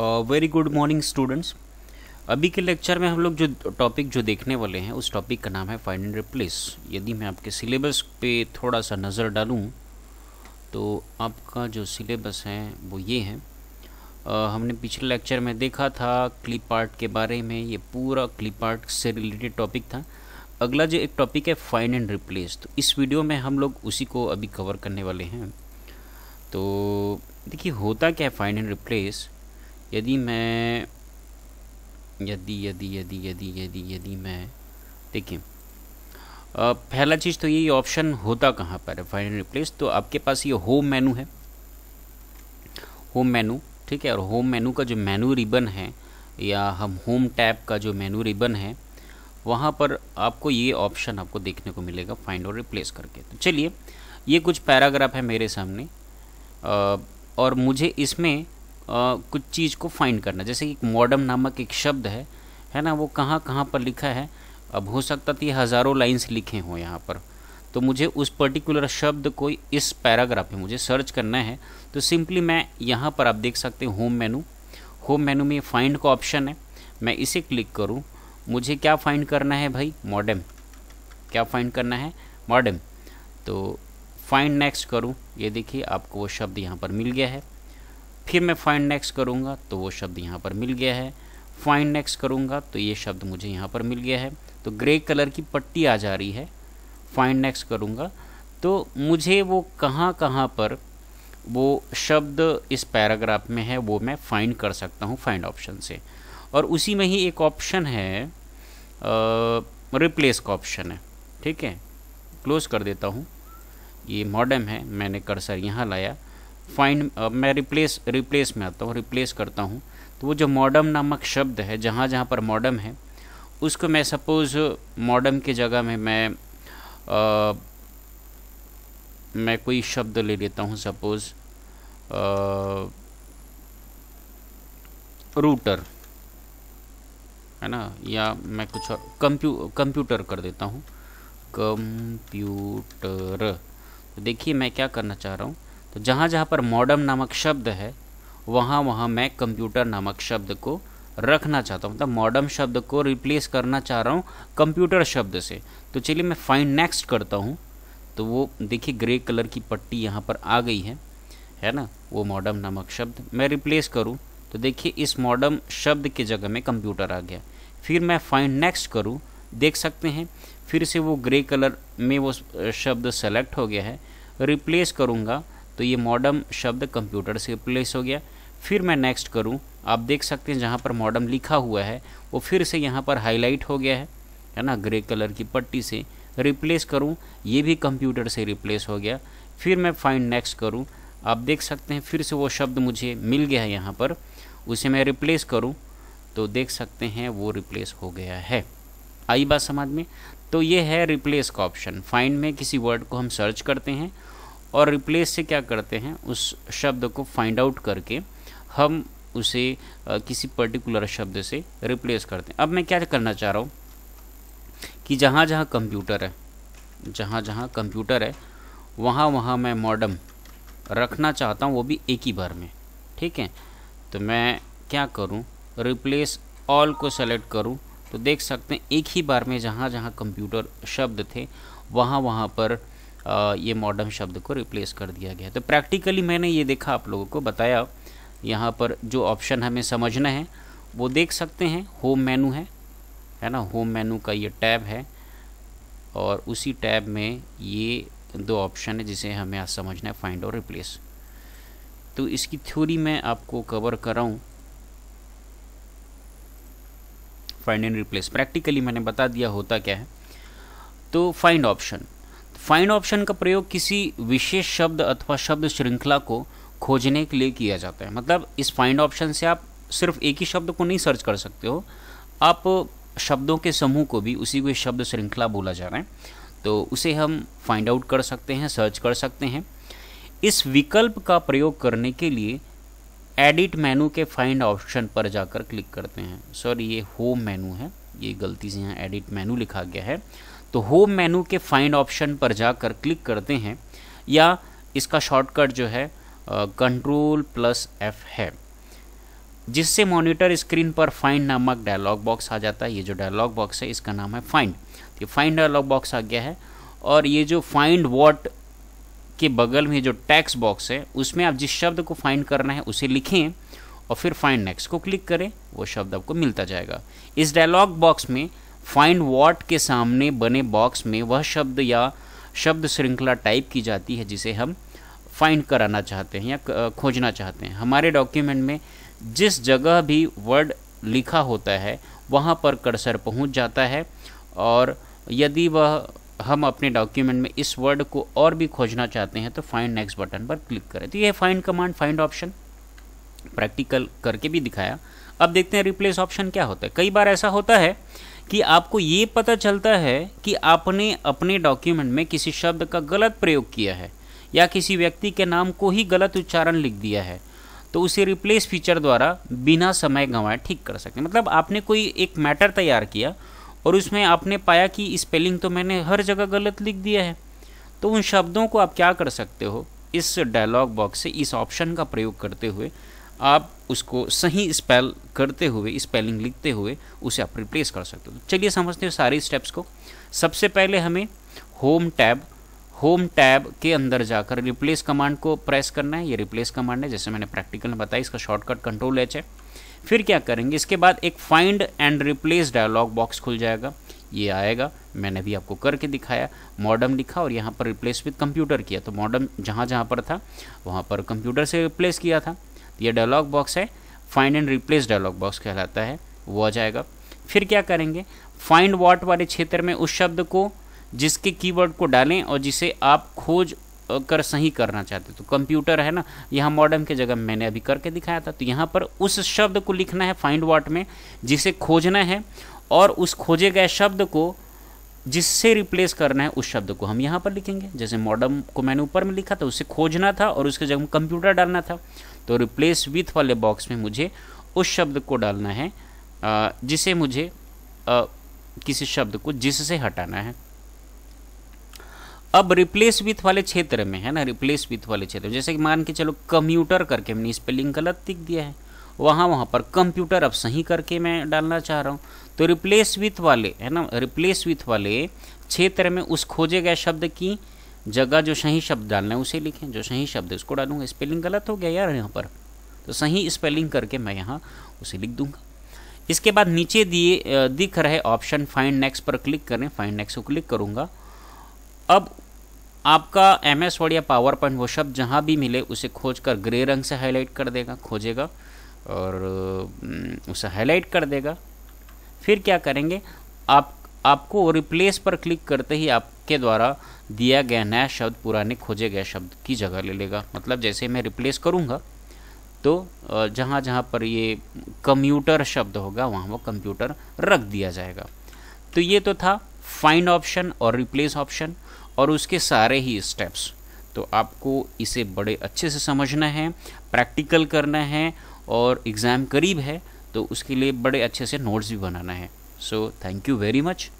very good morning students अभी के lecture में हम लोग जो टॉपिक जो देखने वाले हैं उस टॉपिक का नाम है फाइंड एंड रिप्लेस यदि मैं आपके सिलेबस पे थोड़ा सा नज़र डालूं तो आपका जो सिलेबस है वो ये है आ, uh, हमने पिछले लेक्चर में देखा था क्लिप आर्ट के बारे में ये पूरा क्लिप आर्ट से रिलेटेड टॉपिक था अगला जो एक टॉपिक है फाइंड एंड रिप्लेस तो इस वीडियो में हम लोग उसी को अभी कवर करने वाले हैं तो देखिए होता क्या है फाइंड एंड रिप्लेस यदि मैं यदि यदि यदि यदि यदि यदि मैं देखिए पहला चीज़ तो ये ऑप्शन होता कहाँ पर है फाइंड रिप्लेस तो आपके पास ये होम मेनू है होम मेनू ठीक है और होम मेनू का जो मेनू रिबन है या हम होम टैब का जो मेनू रिबन है वहाँ पर आपको ये ऑप्शन आपको देखने को मिलेगा फाइंड और रिप्लेस करके तो चलिए ये कुछ पैराग्राफ है मेरे सामने और मुझे इसमें कुछ चीज़ को फाइंड करना जैसे कि मॉडर्म नामक एक शब्द है है ना वो कहाँ कहाँ पर लिखा है अब हो सकता था ये हज़ारों लाइन्स लिखे हों यहाँ पर तो मुझे उस पर्टिकुलर शब्द को इस पैराग्राफ में मुझे सर्च करना है तो सिंपली मैं यहाँ पर आप देख सकते हैं होम मेनू होम मेनू में फाइंड का ऑप्शन है मैं इसे क्लिक करूँ मुझे क्या फाइंड करना है भाई मॉडम क्या फाइंड करना है मॉडम तो फाइंड नेक्स्ट करूँ ये देखिए आपको वो शब्द यहाँ पर मिल गया है फिर मैं फाइंड नेक्स्ट करूँगा तो वो शब्द यहाँ पर मिल गया है फाइंड नेक्स्ट करूँगा तो ये शब्द मुझे यहाँ पर मिल गया है तो ग्रे कलर की पट्टी आ जा रही है फाइंड नेक्स्ट करूँगा तो मुझे वो कहाँ कहाँ पर वो शब्द इस पैराग्राफ में है वो मैं फाइंड कर सकता हूँ फाइंड ऑप्शन से और उसी में ही एक ऑप्शन है रिप्लेस का ऑप्शन है ठीक है क्लोज कर देता हूँ ये मॉडम है मैंने कर्सर यहाँ लाया फाइंड uh, मैं रिप्लेस रिप्लेस में आता हूँ रिप्लेस करता हूँ तो वो जो मॉडम नामक शब्द है जहाँ जहाँ पर मॉडम है उसको मैं सपोज़ मॉडम की जगह में मैं आ, uh, मैं कोई शब्द ले लेता हूँ सपोज़ रूटर uh, है ना या मैं कुछ कंप्यू कंप्यूटर कर देता हूँ कंप्यूटर तो देखिए मैं क्या करना चाह रहा हूँ तो जहाँ जहाँ पर मॉडर्म नामक शब्द है वहाँ वहाँ मैं कंप्यूटर नामक शब्द को रखना चाहता हूँ मतलब मॉडर्म शब्द को रिप्लेस करना चाह रहा हूँ कंप्यूटर शब्द से तो चलिए मैं फाइंड नेक्स्ट करता हूँ तो वो देखिए ग्रे कलर की पट्टी यहाँ पर आ गई है है ना वो मॉडर्म नामक शब्द मैं रिप्लेस करूँ तो देखिए इस मॉडर्म शब्द की जगह में कंप्यूटर आ गया फिर मैं फाइंड नेक्स्ट करूँ देख सकते हैं फिर से वो ग्रे कलर में वो शब्द सेलेक्ट हो गया है रिप्लेस करूँगा तो ये मॉडम शब्द कंप्यूटर से रिप्लेस हो गया फिर मैं नेक्स्ट करूँ आप देख सकते हैं जहाँ पर मॉडम लिखा हुआ है वो फिर से यहाँ पर हाईलाइट हो गया है है ना ग्रे कलर की पट्टी से रिप्लेस करूँ ये भी कंप्यूटर से रिप्लेस हो गया फिर मैं फाइंड नेक्स्ट करूँ आप देख सकते हैं फिर से वो शब्द मुझे मिल गया है यहाँ पर उसे मैं रिप्लेस करूँ तो देख सकते हैं वो रिप्लेस हो गया है आई बात समझ में तो ये है रिप्लेस का ऑप्शन फाइंड में किसी वर्ड को हम सर्च करते हैं और रिप्लेस से क्या करते हैं उस शब्द को फाइंड आउट करके हम उसे किसी पर्टिकुलर शब्द से रिप्लेस करते हैं अब मैं क्या करना चाह रहा हूँ कि जहाँ जहाँ कंप्यूटर है जहाँ जहाँ कंप्यूटर है वहाँ वहाँ मैं मॉडम रखना चाहता हूँ वो भी एक ही बार में ठीक है तो मैं क्या करूँ रिप्लेस ऑल को सेलेक्ट करूँ तो देख सकते हैं एक ही बार में जहाँ जहाँ कंप्यूटर शब्द थे वहाँ वहाँ पर ये मॉडर्न शब्द को रिप्लेस कर दिया गया तो प्रैक्टिकली मैंने ये देखा आप लोगों को बताया यहाँ पर जो ऑप्शन हमें समझना है वो देख सकते हैं होम मेनू है है ना होम मेनू का ये टैब है और उसी टैब में ये दो ऑप्शन है जिसे हमें आज समझना है फाइंड और रिप्लेस तो इसकी थ्योरी मैं आपको कवर कर रहा हूँ फाइंड एंड रिप्लेस प्रैक्टिकली मैंने बता दिया होता क्या है तो फाइंड ऑप्शन फाइंड ऑप्शन का प्रयोग किसी विशेष शब्द अथवा शब्द श्रृंखला को खोजने के लिए किया जाता है मतलब इस फाइंड ऑप्शन से आप सिर्फ एक ही शब्द को नहीं सर्च कर सकते हो आप शब्दों के समूह को भी उसी को शब्द श्रृंखला बोला जा रहा है तो उसे हम फाइंड आउट कर सकते हैं सर्च कर सकते हैं इस विकल्प का प्रयोग करने के लिए एडिट मेनू के फाइंड ऑप्शन पर जाकर क्लिक करते हैं सॉरी ये होम मेनू है ये गलती से यहाँ एडिट मेनू लिखा गया है तो होम मेनू के फाइंड ऑप्शन पर जाकर क्लिक करते हैं या इसका शॉर्टकट जो है कंट्रोल प्लस एफ है जिससे मॉनिटर स्क्रीन पर फाइंड नामक डायलॉग बॉक्स आ जाता है ये जो डायलॉग बॉक्स है इसका नाम है फाइंड तो ये फाइंड डायलॉग बॉक्स आ गया है और ये जो फाइंड वॉट के बगल में जो टैक्स बॉक्स है उसमें आप जिस शब्द को फाइंड करना है उसे लिखें और फिर फाइंड नेक्स्ट को क्लिक करें वो शब्द आपको मिलता जाएगा इस डायलॉग बॉक्स में फाइंड वॉट के सामने बने बॉक्स में वह शब्द या शब्द श्रृंखला टाइप की जाती है जिसे हम फाइंड कराना चाहते हैं या खोजना चाहते हैं हमारे डॉक्यूमेंट में जिस जगह भी वर्ड लिखा होता है वहाँ पर कर्सर पहुँच जाता है और यदि वह हम अपने डॉक्यूमेंट में इस वर्ड को और भी खोजना चाहते हैं तो फाइंड नेक्स्ट बटन पर क्लिक करें तो ये find command find option practical करके भी दिखाया अब देखते हैं रिप्लेस ऑप्शन क्या होता है कई बार ऐसा होता है कि आपको ये पता चलता है कि आपने अपने डॉक्यूमेंट में किसी शब्द का गलत प्रयोग किया है या किसी व्यक्ति के नाम को ही गलत उच्चारण लिख दिया है तो उसे रिप्लेस फीचर द्वारा बिना समय गंवाए ठीक कर सकते हैं मतलब आपने कोई एक मैटर तैयार किया और उसमें आपने पाया कि स्पेलिंग तो मैंने हर जगह गलत लिख दिया है तो उन शब्दों को आप क्या कर सकते हो इस डायलॉग बॉक्स से इस ऑप्शन का प्रयोग करते हुए आप उसको सही स्पेल करते हुए स्पेलिंग लिखते हुए उसे आप रिप्लेस कर सकते हो तो चलिए समझते हैं सारे स्टेप्स को सबसे पहले हमें होम टैब होम टैब के अंदर जाकर रिप्लेस कमांड को प्रेस करना है ये रिप्लेस कमांड है जैसे मैंने प्रैक्टिकल में बताया इसका शॉर्टकट कंट्रोल एच है फिर क्या करेंगे इसके बाद एक find and replace dialog box खुल जाएगा ये आएगा मैंने भी आपको करके दिखाया मॉडम लिखा और यहाँ पर रिप्लेस विद कंप्यूटर किया तो मॉडम जहाँ जहाँ पर था वहाँ पर कंप्यूटर से रिप्लेस किया था ये डायलॉग बॉक्स है find and replace dialog box कहलाता है वो आ जाएगा फिर क्या करेंगे फाइंड वॉट वाले क्षेत्र में उस शब्द को जिसके कीवर्ड को डालें और जिसे आप खोज कर सही करना चाहते तो कंप्यूटर है ना यहाँ मॉडर्न के जगह मैंने अभी करके दिखाया था तो यहाँ पर उस शब्द को लिखना है फाइंड वाट में जिसे खोजना है और उस खोजे गए शब्द को जिससे रिप्लेस करना है उस शब्द को हम यहाँ पर लिखेंगे जैसे मॉडर्न को मैंने ऊपर में लिखा था उसे खोजना था और उसके जगह कंप्यूटर डालना था तो रिप्लेस विथ वाले बॉक्स में मुझे उस शब्द को डालना है जिसे मुझे किसी शब्द को जिससे हटाना है अब रिप्लेस विथ वाले क्षेत्र में है ना रिप्लेस विथ वाले क्षेत्र में जैसे कि मान के चलो कंप्यूटर करके मैंने स्पेलिंग गलत लिख दिया है वहाँ वहाँ पर कंप्यूटर अब सही करके मैं डालना चाह रहा हूँ तो रिप्लेस विथ वाले है ना रिप्लेस विथ वाले क्षेत्र में उस खोजे गए शब्द की जगह जो सही शब्द डालना है उसे लिखें जो सही शब्द है उसको डालूंगा स्पेलिंग गलत हो गया यार यहाँ पर तो सही स्पेलिंग करके मैं यहाँ उसे लिख दूंगा इसके बाद नीचे दिए दिख रहे ऑप्शन फाइंड नेक्स्ट पर क्लिक करें फाइंड नेक्स्ट को क्लिक करूँगा अब आपका एम एस वर्ड या पावर पॉइंट वो शब्द जहाँ भी मिले उसे खोज कर ग्रे रंग से हाईलाइट कर देगा खोजेगा और उसे हाईलाइट कर देगा फिर क्या करेंगे आप आपको रिप्लेस पर क्लिक करते ही आपके द्वारा दिया गया नया शब्द पुराने खोजे गए शब्द की जगह ले लेगा मतलब जैसे मैं रिप्लेस करूँगा तो जहाँ जहाँ पर ये कम्यूटर शब्द होगा वहाँ वो कंप्यूटर रख दिया जाएगा तो ये तो था फाइंड ऑप्शन और रिप्लेस ऑप्शन और उसके सारे ही स्टेप्स तो आपको इसे बड़े अच्छे से समझना है प्रैक्टिकल करना है और एग्ज़ाम करीब है तो उसके लिए बड़े अच्छे से नोट्स भी बनाना है so thank you very much